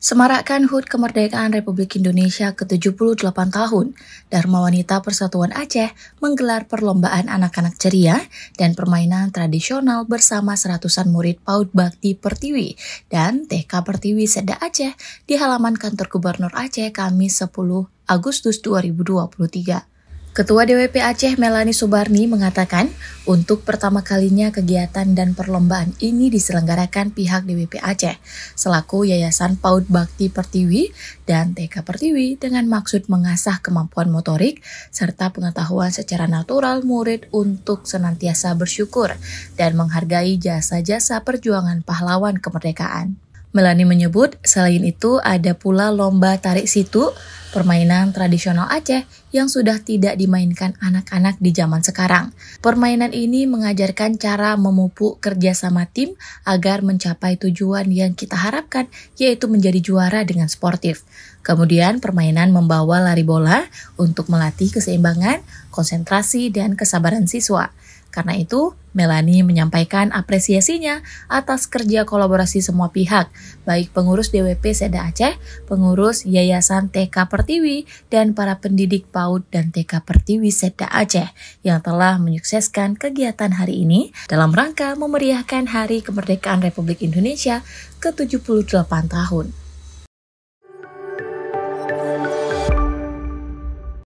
Semarakkan HUT Kemerdekaan Republik Indonesia ke-78 tahun, Dharma Wanita Persatuan Aceh menggelar perlombaan anak-anak ceria dan permainan tradisional bersama seratusan murid PAUD Bakti Pertiwi dan TK Pertiwi Seda Aceh di halaman kantor Gubernur Aceh Kamis 10 Agustus 2023. Ketua DWP Aceh Melani Subarni mengatakan, untuk pertama kalinya kegiatan dan perlombaan ini diselenggarakan pihak DWP Aceh selaku Yayasan Paut Bakti Pertiwi dan TK Pertiwi dengan maksud mengasah kemampuan motorik serta pengetahuan secara natural murid untuk senantiasa bersyukur dan menghargai jasa-jasa perjuangan pahlawan kemerdekaan. Melani menyebut, selain itu ada pula lomba tarik situ, permainan tradisional Aceh yang sudah tidak dimainkan anak-anak di zaman sekarang. Permainan ini mengajarkan cara memupuk kerjasama tim agar mencapai tujuan yang kita harapkan, yaitu menjadi juara dengan sportif. Kemudian permainan membawa lari bola untuk melatih keseimbangan, konsentrasi, dan kesabaran siswa. Karena itu, Melani menyampaikan apresiasinya atas kerja kolaborasi semua pihak, baik pengurus DWP Seda Aceh, pengurus Yayasan TK Pertiwi, dan para pendidik PAUD dan TK Pertiwi Seda Aceh yang telah menyukseskan kegiatan hari ini dalam rangka memeriahkan Hari Kemerdekaan Republik Indonesia ke-78 tahun.